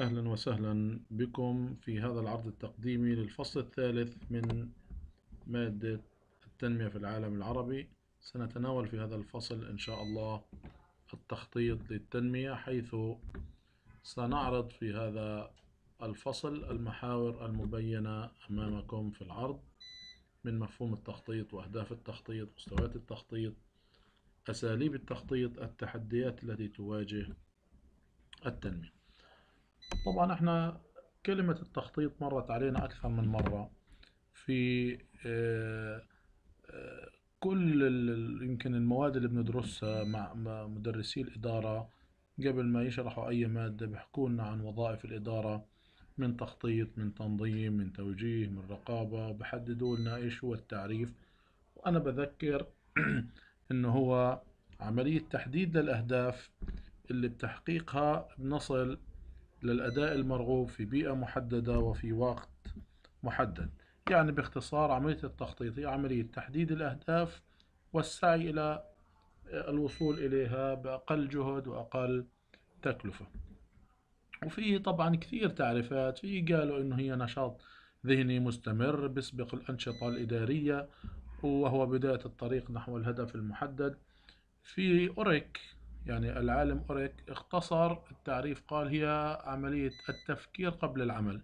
أهلا وسهلا بكم في هذا العرض التقديمي للفصل الثالث من مادة التنمية في العالم العربي سنتناول في هذا الفصل إن شاء الله التخطيط للتنمية حيث سنعرض في هذا الفصل المحاور المبينة أمامكم في العرض من مفهوم التخطيط وأهداف التخطيط مستويات التخطيط أساليب التخطيط التحديات التي تواجه التنمية طبعا احنا كلمة التخطيط مرت علينا أكثر من مرة في آه، آه، كل يمكن المواد اللي بندرسها مع مدرسي الإدارة قبل ما يشرحوا أي مادة بيحكوا لنا عن وظائف الإدارة من تخطيط من تنظيم من توجيه من رقابة بحددوا لنا إيش هو التعريف وأنا بذكر إنه هو عملية تحديد للأهداف اللي بتحقيقها بنصل للأداء المرغوب في بيئة محددة وفي وقت محدد يعني باختصار عملية التخطيط هي عملية تحديد الأهداف والسعي إلى الوصول إليها بأقل جهد وأقل تكلفة وفي طبعا كثير تعريفات في قالوا أنه هي نشاط ذهني مستمر بيسبق الأنشطة الإدارية وهو بداية الطريق نحو الهدف المحدد في أوريك يعني العالم أوريك اختصر التعريف قال هي عملية التفكير قبل العمل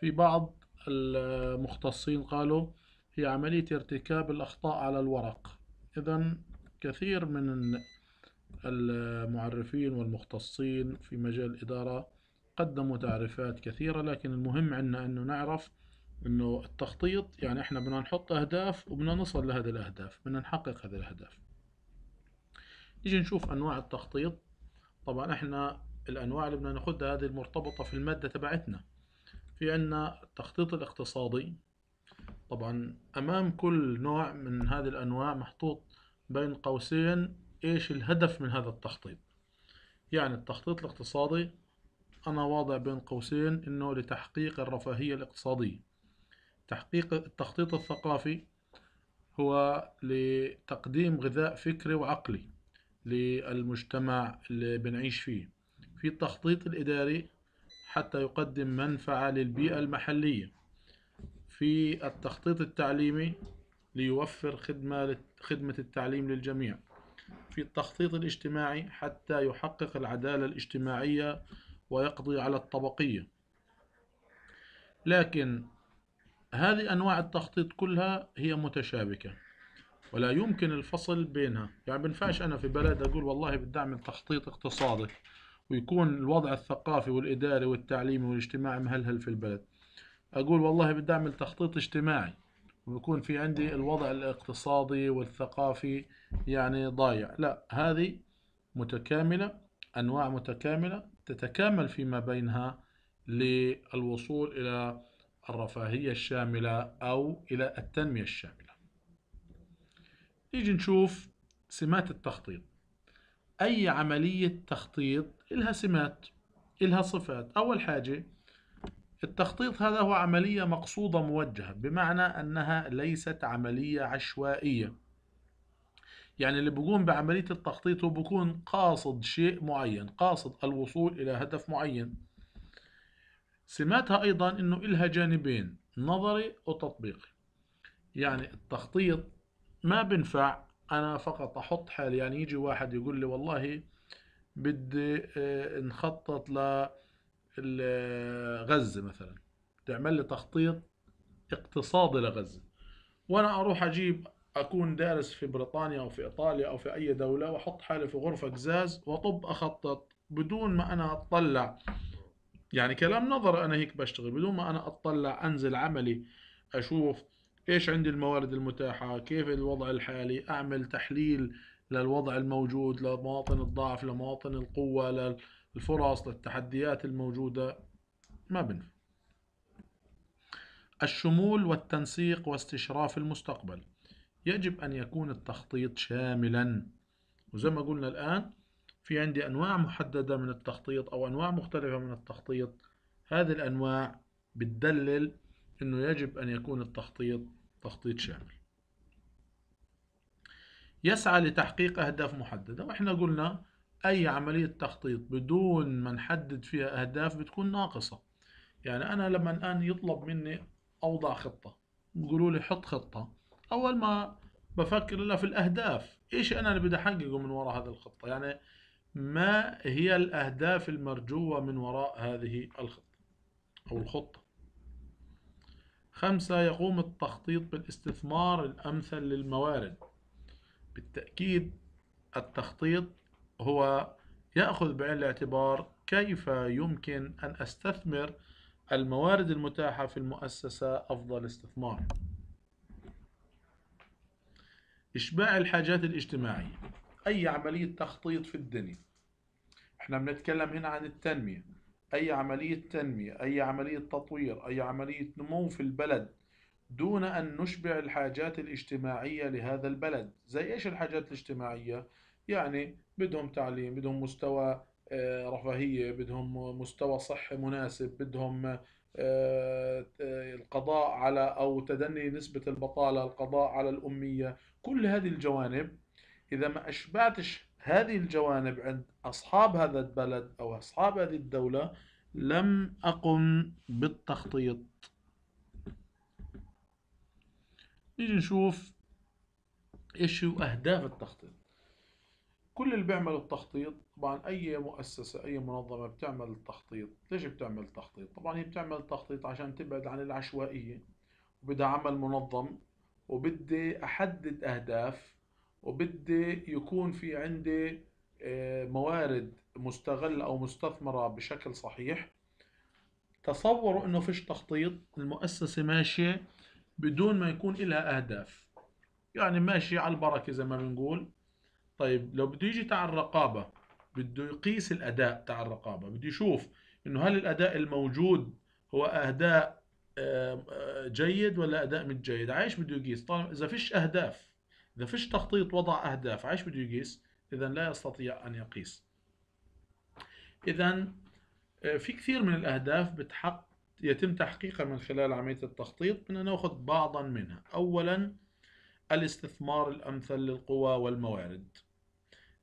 في بعض المختصين قالوا هي عملية ارتكاب الأخطاء على الورق إذا كثير من المعرفين والمختصين في مجال الإدارة قدموا تعريفات كثيرة لكن المهم عندنا أنه نعرف أنه التخطيط يعني إحنا بدنا نحط أهداف وبدنا نصل لهذه الأهداف بدنا نحقق هذه الأهداف نيجي نشوف انواع التخطيط طبعا احنا الانواع اللي بدنا ناخدها هذه المرتبطة في المادة تبعتنا في عنا التخطيط الاقتصادي طبعا امام كل نوع من هذه الانواع محطوط بين قوسين ايش الهدف من هذا التخطيط يعني التخطيط الاقتصادي انا واضع بين قوسين انه لتحقيق الرفاهية الاقتصادية تحقيق التخطيط الثقافي هو لتقديم غذاء فكري وعقلي للمجتمع اللي بنعيش فيه في التخطيط الإداري حتى يقدم منفعة للبيئة المحلية في التخطيط التعليمي ليوفر خدمة خدمة التعليم للجميع في التخطيط الاجتماعي حتى يحقق العدالة الاجتماعية ويقضي على الطبقية لكن هذه أنواع التخطيط كلها هي متشابكة ولا يمكن الفصل بينها يعني بنفعش أنا في بلد أقول والله بدي أعمل تخطيط اقتصادي ويكون الوضع الثقافي والإداري والتعليمي والاجتماعي مهلهل في البلد أقول والله بدي أعمل تخطيط اجتماعي ويكون في عندي الوضع الاقتصادي والثقافي يعني ضايع لا هذه متكاملة أنواع متكاملة تتكامل فيما بينها للوصول إلى الرفاهية الشاملة أو إلى التنمية الشاملة نيجي نشوف سمات التخطيط أي عملية تخطيط إلها سمات إلها صفات أول حاجة التخطيط هذا هو عملية مقصودة موجهة بمعنى أنها ليست عملية عشوائية يعني اللي بيقوم بعملية التخطيط هو بيكون قاصد شيء معين قاصد الوصول إلى هدف معين سماتها أيضا أنه إلها جانبين نظري وتطبيقي يعني التخطيط ما بنفع انا فقط احط حالي يعني يجي واحد يقول لي والله بدي آه، نخطط لغزة مثلا تعمل لي تخطيط اقتصادي لغزة وانا اروح اجيب اكون دارس في بريطانيا او في ايطاليا او في اي دولة واحط حالي في غرفة قزاز واطب اخطط بدون ما انا اطلع يعني كلام نظر انا هيك بشتغل بدون ما انا اطلع انزل عملي اشوف ايش عندي الموارد المتاحة كيف الوضع الحالي اعمل تحليل للوضع الموجود لمواطن الضعف لمواطن القوة للفرص للتحديات الموجودة ما بنفع الشمول والتنسيق واستشراف المستقبل يجب أن يكون التخطيط شاملا وزي ما قلنا الآن في عندي أنواع محددة من التخطيط أو أنواع مختلفة من التخطيط هذه الأنواع بتدلل أنه يجب أن يكون التخطيط تخطيط شامل يسعى لتحقيق أهداف محددة وإحنا قلنا أي عملية تخطيط بدون ما نحدد فيها أهداف بتكون ناقصة يعني أنا لما الآن يطلب مني أوضع خطة يقولوا لي حط خطة أول ما بفكر إلا في الأهداف إيش أنا اللي بدي أحققه من وراء هذه الخطة يعني ما هي الأهداف المرجوة من وراء هذه الخطة أو الخطة خمسة يقوم التخطيط بالاستثمار الأمثل للموارد بالتأكيد التخطيط هو يأخذ بعين الاعتبار كيف يمكن أن أستثمر الموارد المتاحة في المؤسسة أفضل استثمار إشباع الحاجات الاجتماعية أي عملية تخطيط في الدنيا احنا بنتكلم هنا عن التنمية أي عملية تنمية أي عملية تطوير أي عملية نمو في البلد دون أن نشبع الحاجات الاجتماعية لهذا البلد زي إيش الحاجات الاجتماعية؟ يعني بدهم تعليم بدهم مستوى آه، رفاهية بدهم مستوى صحي مناسب بدهم آه، آه، القضاء على أو تدني نسبة البطالة القضاء على الأمية كل هذه الجوانب إذا ما أشبعتش هذه الجوانب عند أصحاب هذا البلد أو أصحاب هذه الدولة لم أقم بالتخطيط نيجي نشوف إيش هو أهداف التخطيط كل اللي بيعمل التخطيط طبعا أي مؤسسة أي منظمة بتعمل التخطيط ليش بتعمل التخطيط؟ طبعا هي بتعمل التخطيط عشان تبعد عن العشوائية وبدها عمل منظم وبدي أحدد أهداف وبدي يكون في عندي آه، موارد مستغلة أو مستثمرة بشكل صحيح تصوروا أنه فيش تخطيط المؤسسة ماشية بدون ما يكون لها أهداف يعني ماشية على البركة زي ما بنقول طيب لو بده يجي تاع الرقابة بده يقيس الأداء تاع الرقابة بده يشوف أنه هل الأداء الموجود هو أهداء آه، آه، جيد ولا أداء مش جيد عايش بده يقيس طالما إذا فيش أهداف إذا فيش تخطيط وضع أهداف عايش بده يقيس إذا لا يستطيع أن يقيس إذا آه، في كثير من الأهداف بتحق يتم تحقيقها من خلال عملية التخطيط بدنا ناخذ بعضا منها أولا الاستثمار الأمثل للقوى والموارد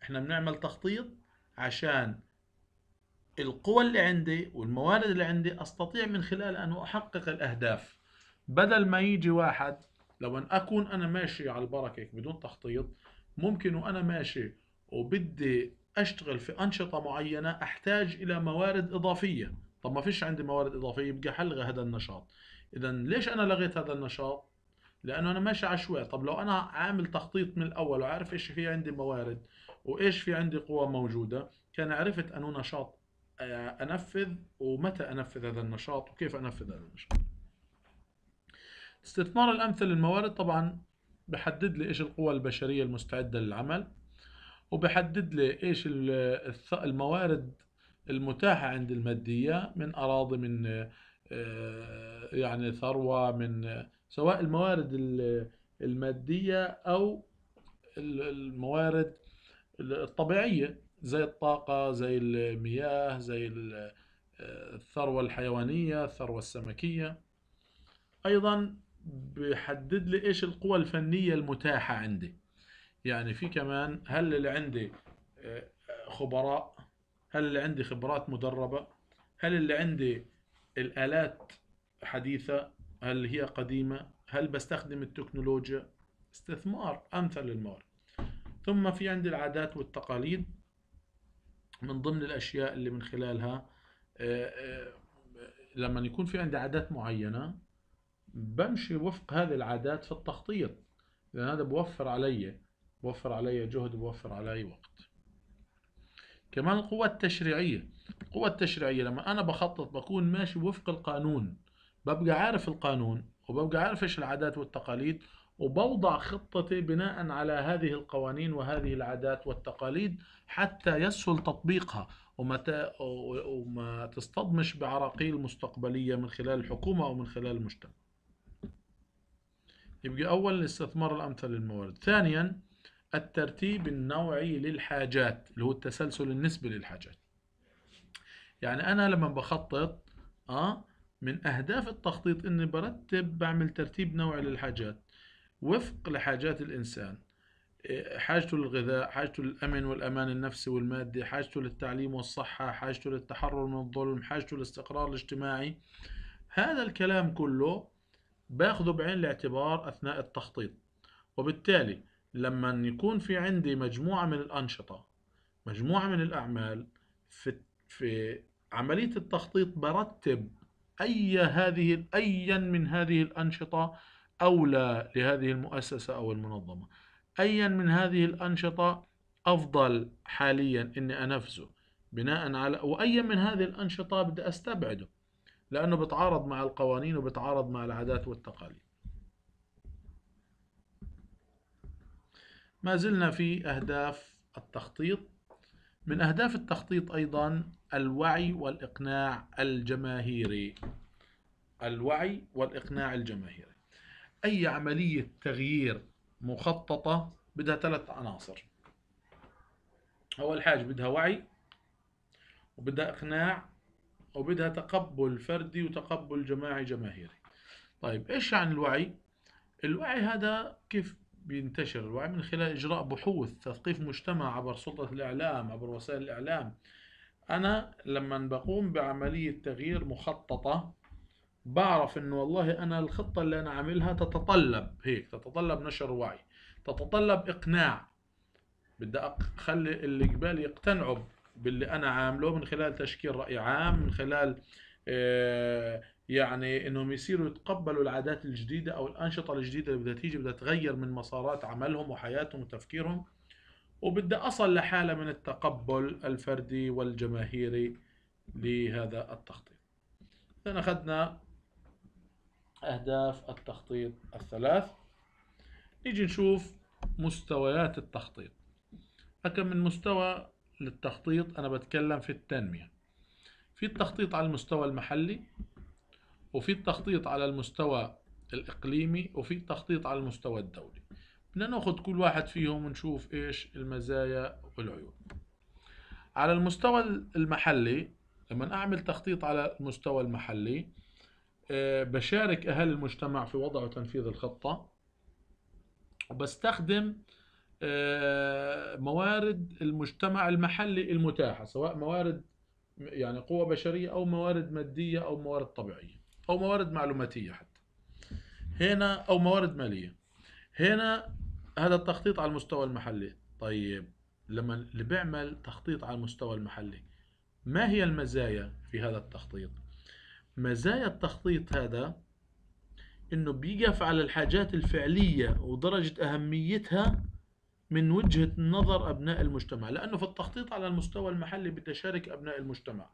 احنا بنعمل تخطيط عشان القوى اللي عندي والموارد اللي عندي استطيع من خلال ان احقق الاهداف بدل ما يجي واحد لو أن أكون أنا ماشي على البركة بدون تخطيط ممكن وأنا ماشي وبدي أشتغل في أنشطة معينة أحتاج إلى موارد إضافية طب ما فيش عندي موارد إضافية يبقى حلغى هذا النشاط إذا ليش أنا لغيت هذا النشاط؟ لأنه أنا ماشي عشوائي طب لو أنا عامل تخطيط من الأول وعارف إيش في عندي موارد وإيش في عندي قوى موجودة كان عرفت أنه نشاط آه، أنفذ ومتى أنفذ هذا النشاط وكيف أنفذ هذا النشاط استثمار الأمثل للموارد طبعا بحدد لي إيش القوى البشرية المستعدة للعمل وبحدد لي إيش الموارد المتاحة عند المادية من أراضي من آه، يعني ثروة من سواء الموارد المادية أو الموارد الطبيعية زي الطاقة زي المياه زي آه، الثروة الحيوانية الثروة السمكية أيضا بيحدد لي ايش القوى الفنيه المتاحه عندي يعني في كمان هل اللي عندي آه، خبراء هل اللي عندي خبرات مدربه هل اللي عندي الالات حديثه هل هي قديمه هل بستخدم التكنولوجيا استثمار امثل للموارد ثم في عندي العادات والتقاليد من ضمن الاشياء اللي من خلالها آه، آه، لما يكون في عندي عادات معينه بمشي وفق هذه العادات في التخطيط لأن هذا بوفر علي بوفر علي جهد بوفر علي وقت كمان القوة التشريعية القوة التشريعية لما أنا بخطط بكون ماشي وفق القانون ببقى عارف القانون وببقى عارف إيش العادات والتقاليد وبوضع خطتي بناء على هذه القوانين وهذه العادات والتقاليد حتى يسهل تطبيقها وما وما تصطدمش بعراقيل مستقبلية من خلال الحكومة أو من خلال المجتمع يبقى أول الاستثمار الأمثل للموارد ثانيا الترتيب النوعي للحاجات اللي هو التسلسل النسبي للحاجات يعني أنا لما بخطط آه من أهداف التخطيط إني برتب بعمل ترتيب نوعي للحاجات وفق لحاجات الإنسان إيه، حاجته للغذاء حاجته للأمن والأمان النفسي والمادي حاجته للتعليم والصحة حاجته للتحرر من الظلم حاجته للاستقرار الاجتماعي هذا الكلام كله باخذه بعين الاعتبار أثناء التخطيط وبالتالي لما يكون في عندي مجموعة من الأنشطة مجموعة من الأعمال في, في عملية التخطيط برتب أي هذه أيا من هذه الأنشطة أولى لهذه المؤسسة أو المنظمة أيا من هذه الأنشطة أفضل حاليا إني أنفذه بناء على وأيا من هذه الأنشطة بدي أستبعده لأنه بتعارض مع القوانين وبتعارض مع العادات والتقاليد ما زلنا في أهداف التخطيط من أهداف التخطيط أيضا الوعي والإقناع الجماهيري الوعي والإقناع الجماهيري أي عملية تغيير مخططة بدها ثلاث عناصر أول حاجة بدها وعي وبدها إقناع أو بدها تقبل فردي وتقبل جماعي جماهيري طيب إيش عن يعني الوعي؟ الوعي هذا كيف بينتشر الوعي من خلال إجراء بحوث تثقيف مجتمع عبر سلطة الإعلام عبر وسائل الإعلام أنا لما بقوم بعملية تغيير مخططة بعرف إنه والله أنا الخطة اللي أنا عاملها تتطلب هيك تتطلب نشر وعي تتطلب إقناع بدي أخلي اللي قبالي يقتنعوا باللي انا عامله من خلال تشكيل راي عام من خلال آه، يعني انهم يصيروا يتقبلوا العادات الجديده او الانشطه الجديده اللي بدها تيجي بدها تغير من مسارات عملهم وحياتهم وتفكيرهم وبدي اصل لحاله من التقبل الفردي والجماهيري لهذا التخطيط. اذا اخذنا اهداف التخطيط الثلاث نيجي نشوف مستويات التخطيط. اكم من مستوى للتخطيط أنا بتكلم في التنمية في التخطيط على المستوى المحلي وفي التخطيط على المستوى الإقليمي وفي التخطيط على المستوى الدولي بدنا ناخد كل واحد فيهم ونشوف إيش المزايا والعيوب على المستوى المحلي لما أعمل تخطيط على المستوى المحلي آه، بشارك أهل المجتمع في وضع وتنفيذ الخطة وبستخدم آه، موارد المجتمع المحلي المتاحه سواء موارد يعني قوى بشريه او موارد ماديه او موارد طبيعيه او موارد معلوماتيه حتى هنا او موارد ماليه هنا هذا التخطيط على المستوى المحلي طيب لما اللي بيعمل تخطيط على المستوى المحلي ما هي المزايا في هذا التخطيط مزايا التخطيط هذا انه بيقف على الحاجات الفعليه ودرجه اهميتها من وجهة نظر أبناء المجتمع لأنه في التخطيط على المستوى المحلي بدي أشارك أبناء المجتمع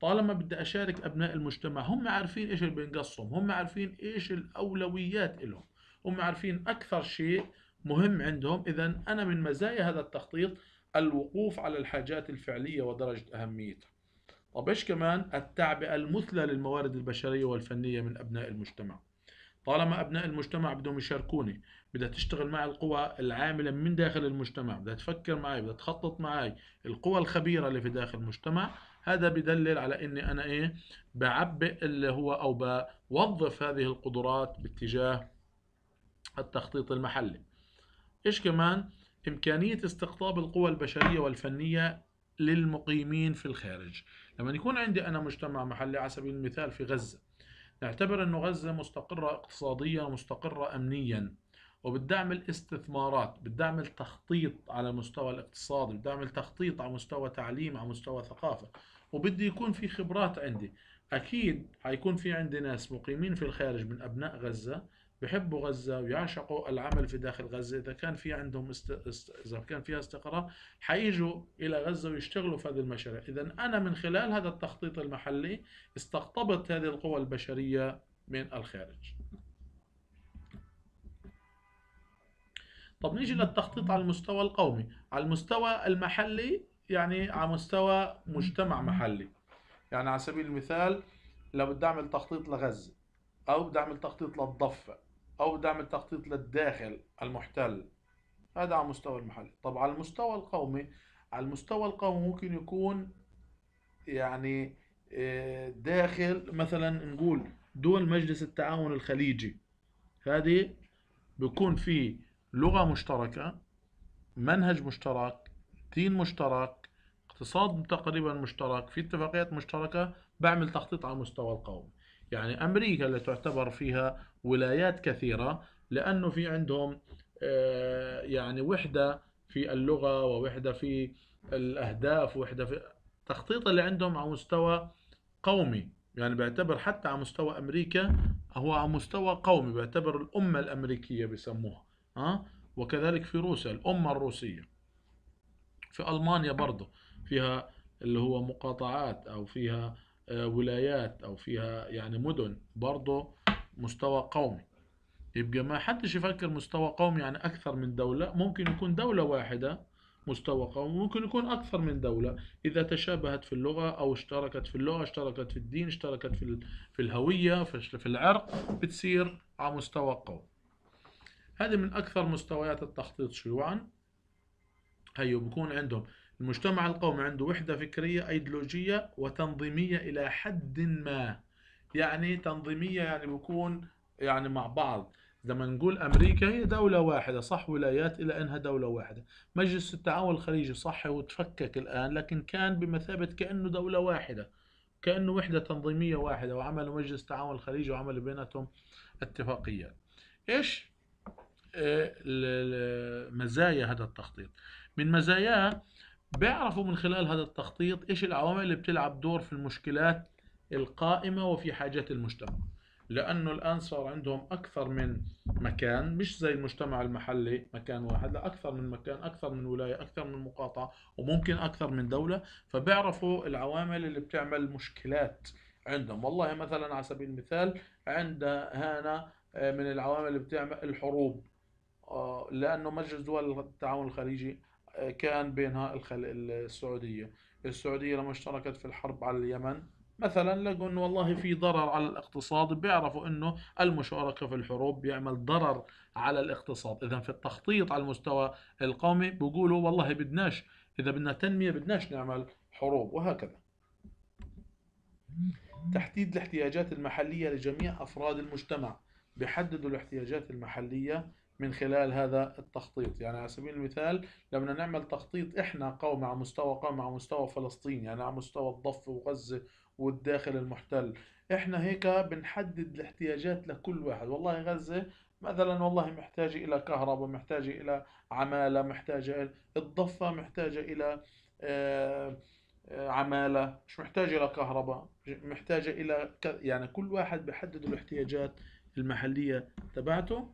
طالما بدي أشارك أبناء المجتمع هم عارفين إيش اللي بينقصهم هم عارفين إيش الأولويات إلهم هم عارفين أكثر شيء مهم عندهم إذا أنا من مزايا هذا التخطيط الوقوف على الحاجات الفعلية ودرجة أهميتها طب إيش كمان التعبئة المثلى للموارد البشرية والفنية من أبناء المجتمع طالما ابناء المجتمع بدهم يشاركوني بدها تشتغل مع القوى العامله من داخل المجتمع بدها تفكر معي بدها تخطط معي القوى الخبيره اللي في داخل المجتمع هذا بدلل على اني انا ايه بعبئ اللي هو او بوظف هذه القدرات باتجاه التخطيط المحلي ايش كمان امكانيه استقطاب القوى البشريه والفنيه للمقيمين في الخارج لما يكون عندي انا مجتمع محلي على سبيل المثال في غزه يعتبر أن غزة مستقرة اقتصاديا ومستقرة أمنيا وبتدعم الاستثمارات بتدعم التخطيط على المستوى الاقتصادي بتدعم التخطيط على مستوى تعليم على مستوى ثقافة وبدي يكون في خبرات عندي أكيد حيكون في عندي ناس مقيمين في الخارج من أبناء غزة بيحبوا غزة ويعشقوا العمل في داخل غزة إذا كان في عندهم است... است... إذا كان فيها استقرار حييجوا إلى غزة ويشتغلوا في هذه المشاريع إذا أنا من خلال هذا التخطيط المحلي استقطبت هذه القوى البشرية من الخارج طب نيجي للتخطيط على المستوى القومي على المستوى المحلي يعني على مستوى مجتمع محلي يعني على سبيل المثال لو بدي اعمل تخطيط لغزه او بدي اعمل تخطيط للضفه أو دعم التخطيط للداخل المحتل هذا على مستوى المحلي طب على المستوى القومي على المستوى القومي ممكن يكون يعني آه، داخل مثلا نقول دول مجلس التعاون الخليجي هذه بيكون في لغة مشتركة منهج مشترك دين مشترك اقتصاد تقريبا مشترك في اتفاقيات مشتركة بعمل تخطيط على مستوى القومي يعني أمريكا اللي تعتبر فيها ولايات كثيرة لأنه في عندهم آه، يعني وحدة في اللغة ووحدة في الأهداف ووحدة في التخطيط اللي عندهم على مستوى قومي يعني بيعتبر حتى على مستوى أمريكا هو على مستوى قومي بيعتبر الأمة الأمريكية بيسموها أه؟ وكذلك في روسيا الأمة الروسية في ألمانيا برضه فيها اللي هو مقاطعات أو فيها آه، ولايات او فيها يعني مدن برضه مستوى قومي يبقى ما حدش يفكر مستوى قومي يعني اكثر من دوله ممكن يكون دوله واحده مستوى قومي ممكن يكون اكثر من دوله اذا تشابهت في اللغه او اشتركت في اللغه اشتركت في الدين اشتركت في في الهويه في العرق بتصير على مستوى قومي هذه من اكثر مستويات التخطيط شيوعا هيو بكون عندهم المجتمع القومي عنده وحدة فكرية أيديولوجية وتنظيمية إلى حد ما يعني تنظيمية يعني بيكون يعني مع بعض لما نقول امريكا هي دوله واحده صح ولايات الى انها دوله واحده مجلس التعاون الخليجي صح وتفكك الان لكن كان بمثابه كانه دوله واحده كانه وحده تنظيميه واحده وعملوا مجلس التعاون الخليجي وعملوا بيناتهم اتفاقيات ايش آه، مزايا هذا التخطيط من مزاياه بيعرفوا من خلال هذا التخطيط ايش العوامل اللي بتلعب دور في المشكلات القائمة وفي حاجات المجتمع لأنه الآن صار عندهم أكثر من مكان مش زي المجتمع المحلي مكان واحد لا أكثر من مكان أكثر من ولاية أكثر من مقاطعة وممكن أكثر من دولة فبيعرفوا العوامل اللي بتعمل مشكلات عندهم والله مثلا على سبيل المثال عند هنا آه، من العوامل اللي بتعمل الحروب آه، لأنه مجلس دول التعاون الخليجي كان بينها الخل... السعودية السعودية لما اشتركت في الحرب على اليمن مثلا لقوا انه والله في ضرر على الاقتصاد بيعرفوا انه المشاركه في الحروب بيعمل ضرر على الاقتصاد اذا في التخطيط على المستوى القومي بيقولوا والله بدناش اذا بدنا تنميه بدناش نعمل حروب وهكذا تحديد الاحتياجات المحليه لجميع افراد المجتمع بيحددوا الاحتياجات المحليه من خلال هذا التخطيط يعني على سبيل المثال لما نعمل تخطيط احنا قوم على مستوى قوم على مستوى فلسطين يعني على مستوى الضفة وغزة والداخل المحتل احنا هيك بنحدد الاحتياجات لكل واحد والله غزة مثلا والله محتاجة إلى كهرباء محتاجة إلى عمالة محتاجة الضفة محتاجة إلى آه، آه، عمالة مش محتاجة إلى كهرباء محتاجة إلى يعني كل واحد بحدد الاحتياجات المحلية تبعته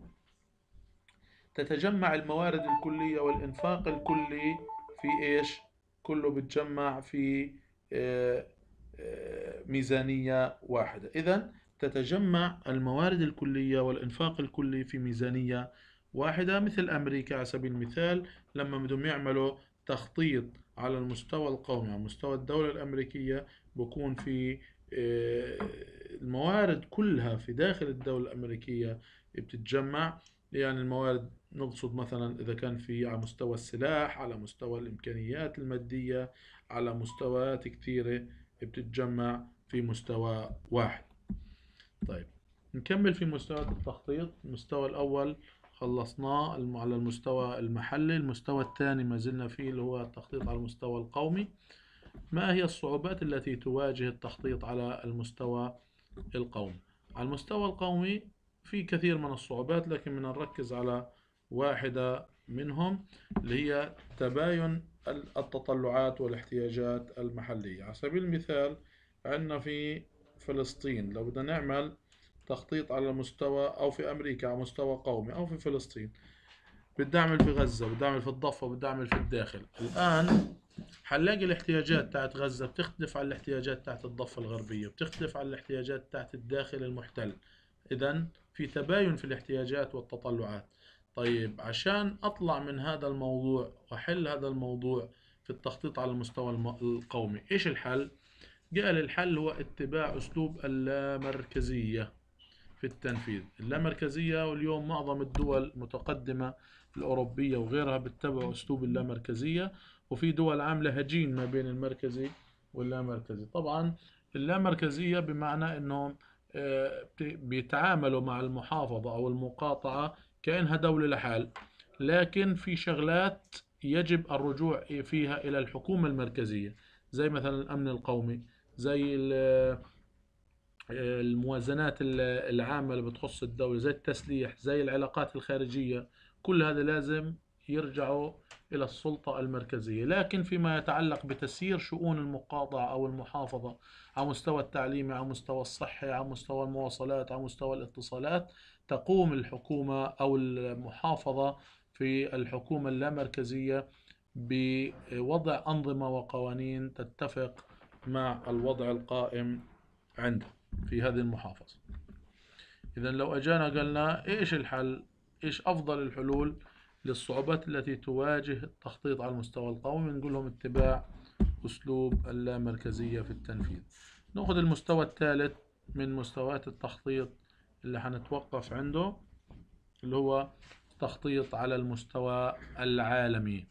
تتجمع الموارد الكلية والإنفاق الكلي في إيش؟ كله بتجمع في آه، آه، ميزانية واحدة إذا تتجمع الموارد الكلية والإنفاق الكلي في ميزانية واحدة مثل أمريكا على سبيل المثال لما بدهم يعملوا تخطيط على المستوى القومي على مستوى الدولة الأمريكية بكون في آه، الموارد كلها في داخل الدولة الأمريكية بتتجمع يعني الموارد نقصد مثلا إذا كان في على مستوى السلاح على مستوى الإمكانيات المادية على مستويات كثيرة بتتجمع في مستوى واحد طيب نكمل في مستويات التخطيط المستوى الأول خلصناه على المستوى المحلي المستوى الثاني ما زلنا فيه اللي هو التخطيط على المستوى القومي ما هي الصعوبات التي تواجه التخطيط على المستوى القومي على المستوى القومي في كثير من الصعوبات لكن بدنا نركز على واحدة منهم اللي هي تباين التطلعات والاحتياجات المحلية على سبيل المثال عندنا في فلسطين لو بدنا نعمل تخطيط على مستوى أو في أمريكا على مستوى قومي أو في فلسطين بدي أعمل في غزة بدي أعمل في الضفة بدي أعمل في الداخل الآن حنلاقي الاحتياجات تاعت غزة بتختلف عن الاحتياجات تاعت الضفة الغربية بتختلف عن الاحتياجات تاعت الداخل المحتل إذا في تباين في الاحتياجات والتطلعات طيب عشان أطلع من هذا الموضوع وأحل هذا الموضوع في التخطيط على المستوى القومي إيش الحل؟ قال الحل هو اتباع أسلوب اللامركزية في التنفيذ اللامركزية واليوم معظم الدول المتقدمة الأوروبية وغيرها بتتبع أسلوب اللامركزية وفي دول عاملة هجين ما بين المركزي واللامركزي طبعا اللامركزية بمعنى أنهم بيتعاملوا مع المحافظة أو المقاطعة كأنها دولة لحال لكن في شغلات يجب الرجوع فيها إلى الحكومة المركزية زي مثلا الأمن القومي زي الموازنات العامة اللي بتخص الدولة زي التسليح زي العلاقات الخارجية كل هذا لازم يرجعوا إلى السلطة المركزية لكن فيما يتعلق بتسيير شؤون المقاطعة أو المحافظة على مستوى التعليمي على مستوى الصحي على مستوى المواصلات على مستوى الاتصالات تقوم الحكومة أو المحافظة في الحكومة اللامركزية بوضع أنظمة وقوانين تتفق مع الوضع القائم عنده في هذه المحافظة إذا لو أجانا قلنا إيش الحل إيش أفضل الحلول للصعوبات التي تواجه التخطيط على المستوى القومي بنقول لهم اتباع أسلوب اللامركزية في التنفيذ ناخد المستوى الثالث من مستويات التخطيط اللي حنتوقف عنده اللي هو تخطيط على المستوى العالمي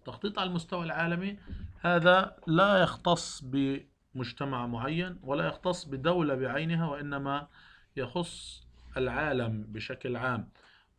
التخطيط على المستوى العالمي هذا لا يختص بمجتمع معين ولا يختص بدولة بعينها وإنما يخص العالم بشكل عام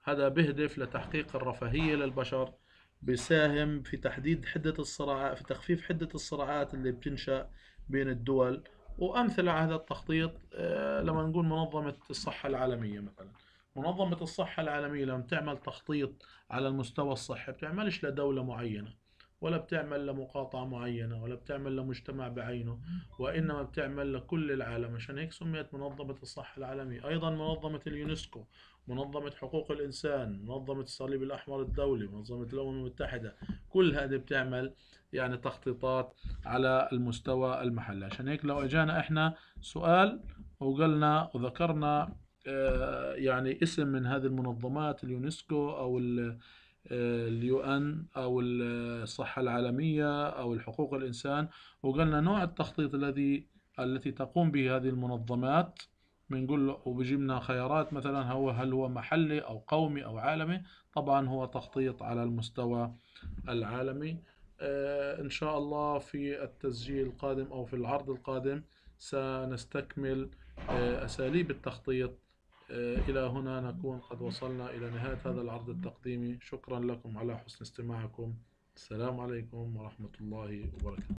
هذا بهدف لتحقيق الرفاهية للبشر بيساهم في تحديد حدة الصراعات في تخفيف حدة الصراعات اللي بتنشأ بين الدول وأمثلة على هذا التخطيط آه، لما نقول منظمة الصحة العالمية مثلا منظمة الصحة العالمية لما تعمل تخطيط على المستوى الصحي بتعملش لدولة معينة ولا بتعمل لمقاطعة معينة ولا بتعمل لمجتمع بعينه وإنما بتعمل لكل العالم عشان هيك سميت منظمة الصحة العالمية أيضا منظمة اليونسكو منظمة حقوق الإنسان منظمة الصليب الأحمر الدولي منظمة الأمم المتحدة كل هذه بتعمل يعني تخطيطات على المستوى المحلي عشان هيك لو اجانا احنا سؤال وقلنا وذكرنا آه، يعني اسم من هذه المنظمات اليونسكو او اليو آه، ان او الصحه العالميه او الحقوق الانسان وقلنا نوع التخطيط الذي التي تقوم به هذه المنظمات بنقول له وبجيبنا لنا خيارات مثلا هو هل هو محلي او قومي او عالمي طبعا هو تخطيط على المستوى العالمي آه، ان شاء الله في التسجيل القادم او في العرض القادم سنستكمل آه، اساليب التخطيط آه، الى هنا نكون قد وصلنا الى نهايه هذا العرض التقديمي شكرا لكم على حسن استماعكم السلام عليكم ورحمه الله وبركاته